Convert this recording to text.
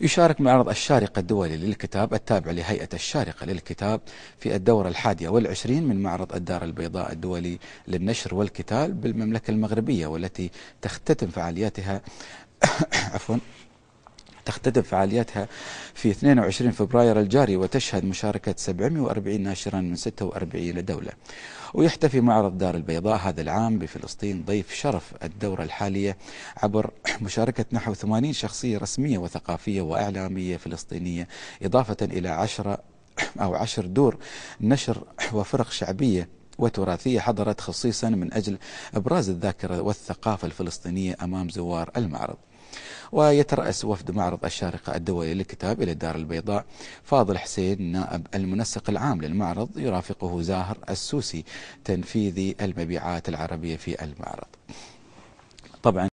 يشارك معرض الشارقة الدولي للكتاب التابع لهيئة الشارقة للكتاب في الدورة الحادية والعشرين من معرض الدار البيضاء الدولي للنشر والكتاب بالمملكة المغربية والتي تختتم فعالياتها عفوا تختتم فعالياتها في 22 فبراير الجاري وتشهد مشاركة 740 ناشرا من 46 دولة ويحتفي معرض دار البيضاء هذا العام بفلسطين ضيف شرف الدورة الحالية عبر مشاركة نحو 80 شخصية رسمية وثقافية وإعلامية فلسطينية إضافة إلى 10 أو 10 دور نشر وفرق شعبية وتراثية حضرت خصيصا من أجل إبراز الذاكرة والثقافة الفلسطينية أمام زوار المعرض ويترأس وفد معرض الشارقة الدولي للكتاب إلى الدار البيضاء فاضل حسين نائب المنسق العام للمعرض يرافقه زاهر السوسي تنفيذي المبيعات العربية في المعرض طبعا